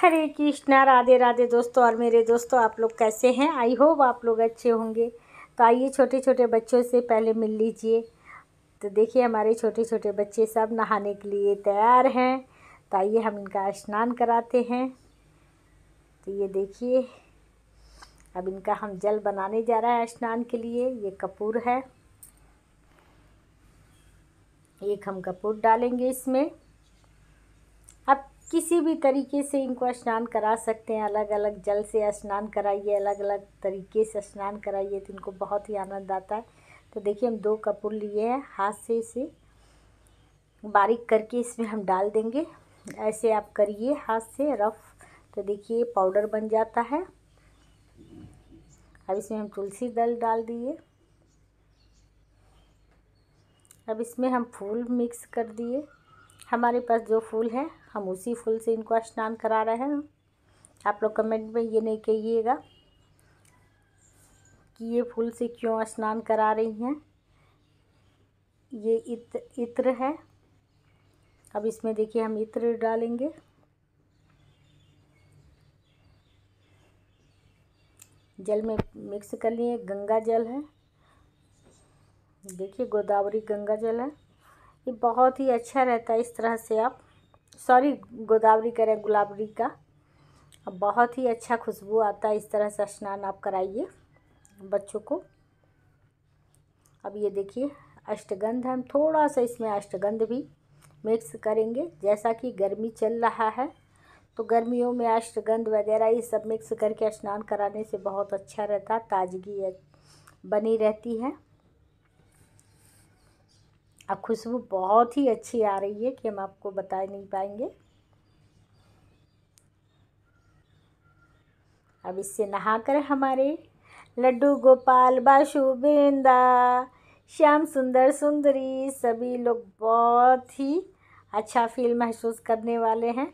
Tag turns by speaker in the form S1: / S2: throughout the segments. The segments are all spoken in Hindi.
S1: हरे कृष्णा राधे राधे दोस्तों और मेरे दोस्तों आप लोग कैसे हैं आई होप आप लोग अच्छे होंगे तो आइए छोटे छोटे बच्चों से पहले मिल लीजिए तो देखिए हमारे छोटे छोटे बच्चे सब नहाने के लिए तैयार हैं तो आइए हम इनका स्नान कराते हैं तो ये देखिए अब इनका हम जल बनाने जा रहा है स्नान के लिए ये कपूर है एक हम कपूर डालेंगे इसमें किसी भी तरीके से इनको स्नान करा सकते हैं अलग अलग जल से स्नान कराइए अलग अलग तरीके से स्नान कराइए तो इनको बहुत ही आनंद आता है तो देखिए हम दो कपूर लिए हैं हाथ से इसे बारीक करके इसमें हम डाल देंगे ऐसे आप करिए हाथ से रफ तो देखिए पाउडर बन जाता है अब इसमें हम तुलसी दल डाल दिए अब इसमें हम फूल मिक्स कर दिए हमारे पास जो फूल है हम उसी फूल से इनको स्नान करा रहे हैं आप लोग कमेंट में ये नहीं कहिएगा कि ये फूल से क्यों स्नान करा रही हैं ये इत, इत्र है अब इसमें देखिए हम इत्र डालेंगे जल में मिक्स कर लिए गंगा जल है देखिए गोदावरी गंगा जल है ये बहुत ही अच्छा रहता है इस तरह से आप सॉरी गोदावरी कह रहे गुलाबरी का बहुत ही अच्छा खुशबू आता है इस तरह से स्नान आप कराइए बच्चों को अब ये देखिए अष्टगंध हम थोड़ा सा इसमें अष्टगंध भी मिक्स करेंगे जैसा कि गर्मी चल रहा है तो गर्मियों में अष्टगंध वगैरह ये सब मिक्स करके स्नान कराने से बहुत अच्छा रहता ताजगी बनी रहती है अब खुशबू बहुत ही अच्छी आ रही है कि हम आपको बता नहीं पाएंगे अब इससे नहाकर हमारे लड्डू गोपाल बाशु बिंदा श्याम सुंदर सुंदरी सभी लोग बहुत ही अच्छा फील महसूस करने वाले हैं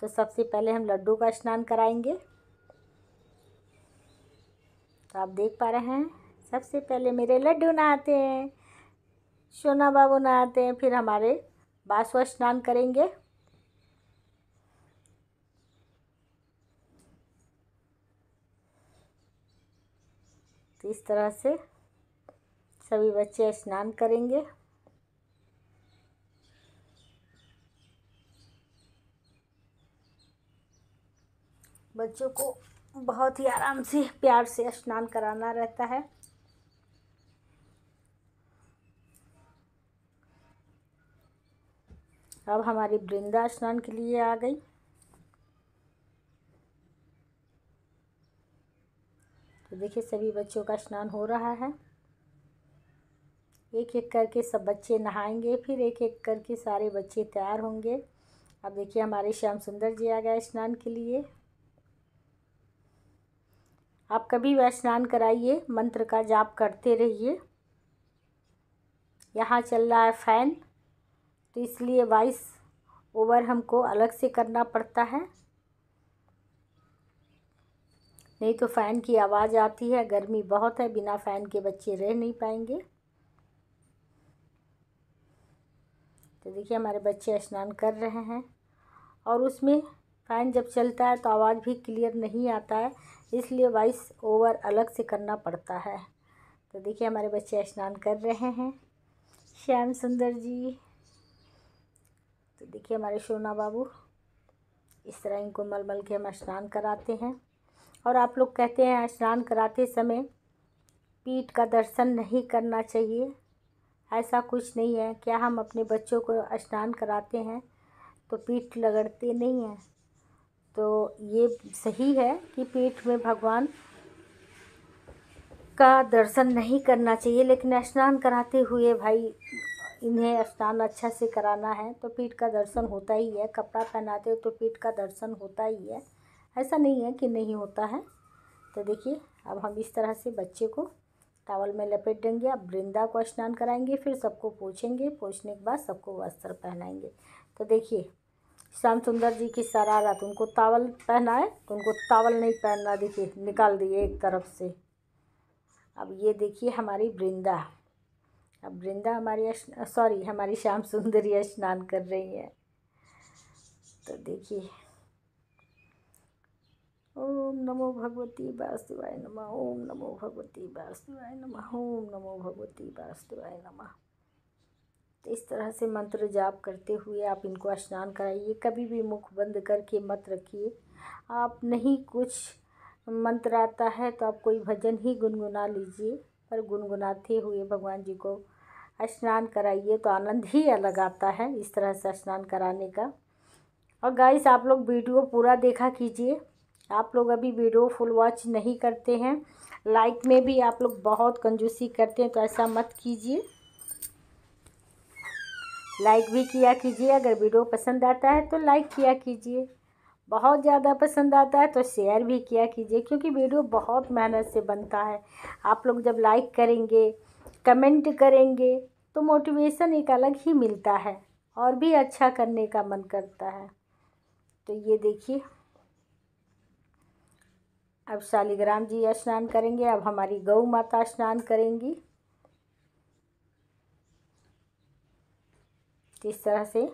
S1: तो सबसे पहले हम लड्डू का स्नान कराएंगे तो आप देख पा रहे हैं सबसे पहले मेरे लड्डू नहाते हैं सोना बाबू नहाते हैं फिर हमारे बासव स्नान करेंगे तो इस तरह से सभी बच्चे स्नान करेंगे बच्चों को बहुत ही आराम से प्यार से स्नान कराना रहता है अब हमारी वृंदा स्नान के लिए आ गई तो देखिए सभी बच्चों का स्नान हो रहा है एक एक करके सब बच्चे नहाएंगे फिर एक एक करके सारे बच्चे तैयार होंगे अब देखिए हमारे श्याम सुंदर जी आ गए स्नान के लिए आप कभी वह स्नान कराइए मंत्र का जाप करते रहिए यहाँ चल रहा है फैन तो इसलिए वाइस ओवर हमको अलग से करना पड़ता है नहीं तो फ़ैन की आवाज़ आती है गर्मी बहुत है बिना फ़ैन के बच्चे रह नहीं पाएंगे तो देखिए हमारे बच्चे स्नान कर रहे हैं और उसमें फ़ैन जब चलता है तो आवाज़ भी क्लियर नहीं आता है इसलिए वॉइस ओवर अलग से करना पड़ता है तो देखिए हमारे बच्चे स्नान कर रहे हैं श्याम सुंदर जी तो देखिए हमारे शोना बाबू इस तरह इनको मल मल के हम स्नान कराते हैं और आप लोग कहते हैं स्नान कराते समय पीठ का दर्शन नहीं करना चाहिए ऐसा कुछ नहीं है क्या हम अपने बच्चों को स्नान कराते हैं तो पीठ लगड़ते नहीं हैं तो ये सही है कि पीठ में भगवान का दर्शन नहीं करना चाहिए लेकिन स्नान कराते हुए भाई इन्हें स्नान अच्छा से कराना है तो पीठ का दर्शन होता ही है कपड़ा पहनाते हो तो पीठ का दर्शन होता ही है ऐसा नहीं है कि नहीं होता है तो देखिए अब हम इस तरह से बच्चे को टावल में लपेट देंगे अब वृंदा को स्नान कराएंगे फिर सबको पूछेंगे पूछने के बाद सबको वस्त्र पहनाएंगे तो देखिए श्याम सुंदर जी की शरारत उनको तावल पहनाए तो उनको तावल नहीं पहनना देखिए निकाल दिए एक तरफ से अब ये देखिए हमारी वृंदा अब वृंदा हमारी सॉरी हमारी श्याम सुंदरी स्नान कर रही है तो देखिए ओम नमो भगवती वास्तुवाय नम ओम नमो भगवती वास्तुवाय नम ओम नमो भगवती वास्तुवाय नम तो इस तरह से मंत्र जाप करते हुए आप इनको स्नान कराइए कभी भी मुख बंद करके मत रखिए आप नहीं कुछ मंत्र आता है तो आप कोई भजन ही गुनगुना लीजिए और गुनगुनाते हुए भगवान जी को स्नान कराइए तो आनंद ही अलग आता है इस तरह से स्नान कराने का और गाइस आप लोग वीडियो पूरा देखा कीजिए आप लोग अभी वीडियो फुल वॉच नहीं करते हैं लाइक में भी आप लोग बहुत कंजूसी करते हैं तो ऐसा मत कीजिए लाइक भी किया कीजिए अगर वीडियो पसंद आता है तो लाइक किया कीजिए बहुत ज़्यादा पसंद आता है तो शेयर भी किया कीजिए क्योंकि वीडियो बहुत मेहनत से बनता है आप लोग जब लाइक करेंगे कमेंट करेंगे तो मोटिवेशन एक अलग ही मिलता है और भी अच्छा करने का मन करता है तो ये देखिए अब शालिग्राम जी स्नान करेंगे अब हमारी गौ माता स्नान करेंगी इस तरह से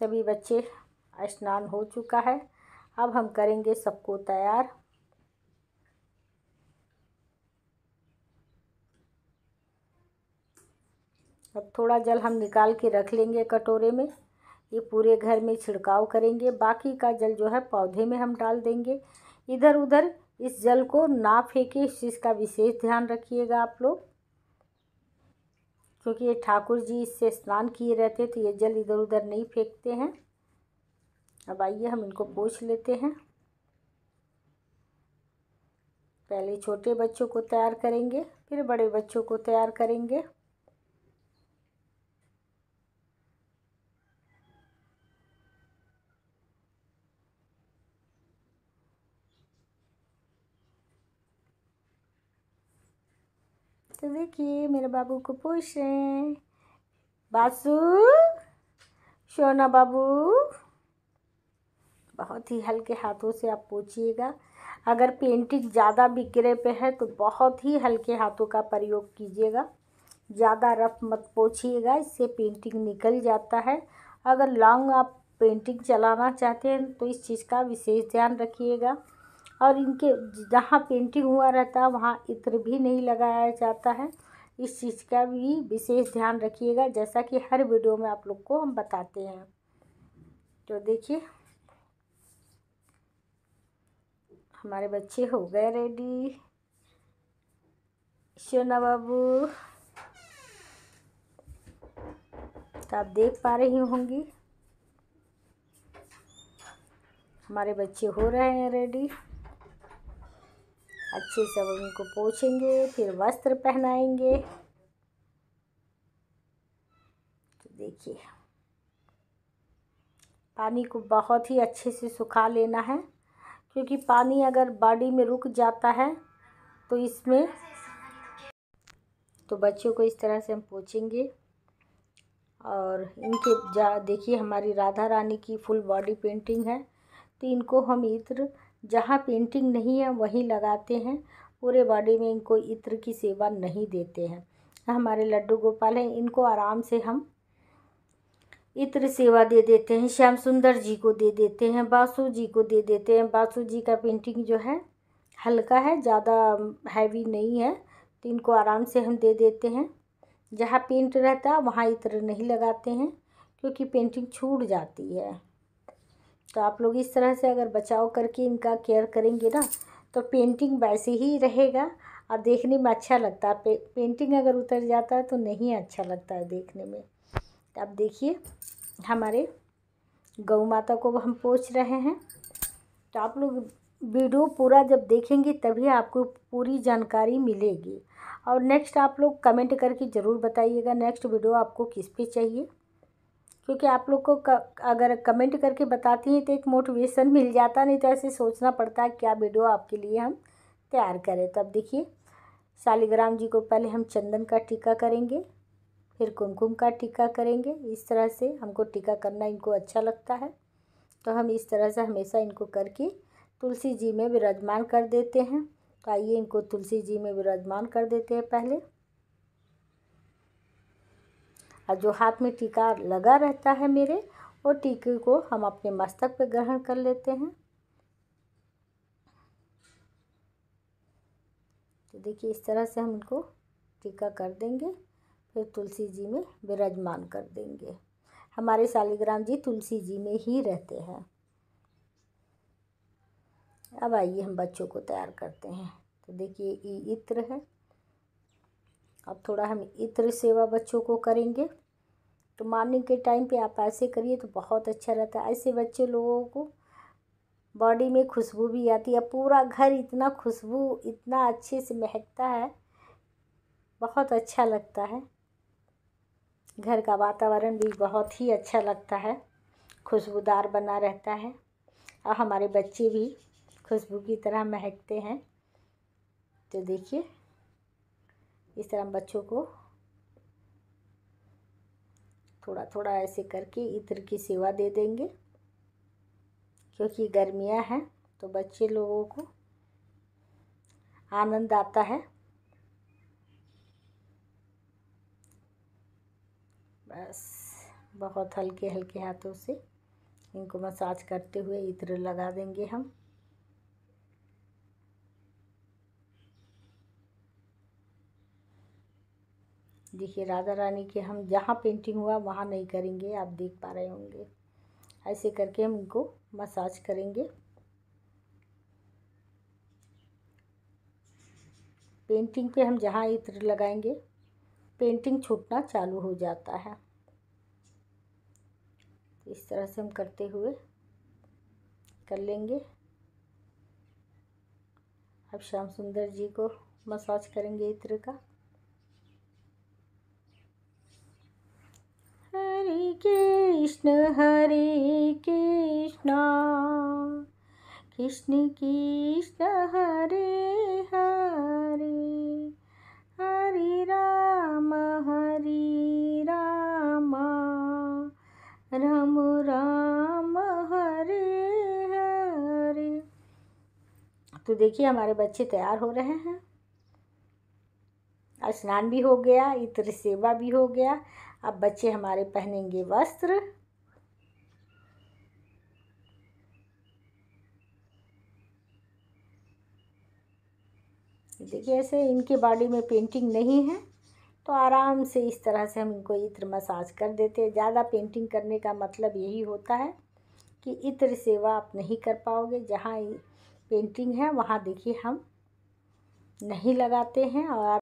S1: सभी बच्चे स्नान हो चुका है अब हम करेंगे सबको तैयार अब थोड़ा जल हम निकाल के रख लेंगे कटोरे में ये पूरे घर में छिड़काव करेंगे बाकी का जल जो है पौधे में हम डाल देंगे इधर उधर इस जल को ना फेंके इस चीज़ का विशेष ध्यान रखिएगा आप लोग क्योंकि ये ठाकुर जी इससे स्नान किए रहते तो ये जल इधर उधर नहीं फेंकते हैं अब आइए हम इनको पोछ लेते हैं पहले छोटे बच्चों को तैयार करेंगे फिर बड़े बच्चों को तैयार करेंगे तो देखिए मेरे बाबू को पूछ रहे हैं बासु सोना बाबू बहुत ही हल्के हाथों से आप पोछिएगा अगर पेंटिंग ज़्यादा बिक्रे पे है तो बहुत ही हल्के हाथों का प्रयोग कीजिएगा ज़्यादा रफ मत पोछिएगा इससे पेंटिंग निकल जाता है अगर लॉन्ग आप पेंटिंग चलाना चाहते हैं तो इस चीज़ का विशेष ध्यान रखिएगा और इनके जहाँ पेंटिंग हुआ रहता है वहाँ इत्र भी नहीं लगाया जाता है इस चीज़ का भी विशेष ध्यान रखिएगा जैसा कि हर वीडियो में आप लोग को हम बताते हैं तो देखिए हमारे बच्चे हो गए रेडी शोना बाबू तो आप देख पा रही होंगी हमारे बच्चे हो रहे हैं रेडी अच्छे से अब उनको पोछेंगे फिर वस्त्र पहनाएंगे तो देखिए पानी को बहुत ही अच्छे से सुखा लेना है क्योंकि पानी अगर बॉडी में रुक जाता है तो इसमें तो बच्चों को इस तरह से हम पोछेंगे और इनके जा देखिए हमारी राधा रानी की फुल बॉडी पेंटिंग है तो इनको हम इत्र जहाँ पेंटिंग नहीं है वहीं लगाते हैं पूरे बॉडी में इनको इत्र की सेवा नहीं देते हैं हमारे लड्डू गोपाल हैं इनको आराम से हम इत्र सेवा दे देते हैं श्याम सुंदर जी को दे देते हैं बासु जी को दे देते हैं बासु जी का पेंटिंग जो है हल्का है ज़्यादा हैवी नहीं है तो इनको आराम से हम दे देते हैं जहाँ पेंट रहता है वहाँ इत्र नहीं लगाते हैं क्योंकि पेंटिंग छूट जाती है तो आप लोग इस तरह से अगर बचाव करके इनका केयर करेंगे ना तो पेंटिंग वैसे ही रहेगा और देखने में अच्छा लगता है पे, पेंटिंग अगर उतर जाता है तो नहीं अच्छा लगता है देखने में तो आप देखिए हमारे गौ माता को हम पोछ रहे हैं तो आप लोग वीडियो पूरा जब देखेंगे तभी आपको पूरी जानकारी मिलेगी और नेक्स्ट आप लोग कमेंट करके ज़रूर बताइएगा नेक्स्ट वीडियो आपको किस पे चाहिए क्योंकि आप लोग को अगर कमेंट करके बताती हैं तो एक मोटिवेशन मिल जाता नहीं तो ऐसे सोचना पड़ता है क्या वीडियो आपके लिए हम तैयार करें तब तो देखिए शालिग्राम जी को पहले हम चंदन का टीका करेंगे फिर कुमकुम का टीका करेंगे इस तरह से हमको टीका करना इनको अच्छा लगता है तो हम इस तरह से हमेशा इनको करके तुलसी जी में विराजमान कर देते हैं तो आइए इनको तुलसी जी में विराजमान कर देते हैं पहले और जो हाथ में टीका लगा रहता है मेरे वो टीके को हम अपने मस्तक पर ग्रहण कर लेते हैं तो देखिए इस तरह से हम इनको टीका कर देंगे फिर तुलसी जी में विराजमान कर देंगे हमारे शालिग्राम जी तुलसी जी में ही रहते हैं अब आइए हम बच्चों को तैयार करते हैं तो देखिए ये इत्र है अब थोड़ा हम इत्र सेवा बच्चों को करेंगे तो मॉर्निंग के टाइम पे आप ऐसे करिए तो बहुत अच्छा रहता है ऐसे बच्चे लोगों को बॉडी में खुशबू भी आती है पूरा घर इतना खुशबू इतना अच्छे से महकता है बहुत अच्छा लगता है घर का वातावरण भी बहुत ही अच्छा लगता है खुशबूदार बना रहता है और हमारे बच्चे भी खुशबू की तरह महकते हैं तो देखिए इस तरह हम बच्चों को थोड़ा थोड़ा ऐसे करके इत्र की सेवा दे देंगे क्योंकि गर्मियाँ हैं तो बच्चे लोगों को आनंद आता है बस बहुत हल्के हल्के हाथों से इनको मसाज करते हुए इत्र लगा देंगे हम देखिए राधा रानी के हम जहाँ पेंटिंग हुआ वहाँ नहीं करेंगे आप देख पा रहे होंगे ऐसे करके हम इनको मसाज करेंगे पेंटिंग पे हम जहाँ इत्र लगाएंगे पेंटिंग छूटना चालू हो जाता है इस तरह से हम करते हुए कर लेंगे अब श्याम सुंदर जी को मसाज करेंगे इत्र का हरे कृष्ण हरे कृष्ण कृष्ण कृष्ण देखिए हमारे बच्चे तैयार हो रहे हैं स्नान भी हो गया इत्र सेवा भी हो गया अब बच्चे हमारे पहनेंगे वस्त्र देखिए ऐसे इनके बॉडी में पेंटिंग नहीं है तो आराम से इस तरह से हम इनको इत्र मसाज कर देते हैं ज़्यादा पेंटिंग करने का मतलब यही होता है कि इत्र सेवा आप नहीं कर पाओगे जहाँ पेंटिंग है वहाँ देखिए हम नहीं लगाते हैं और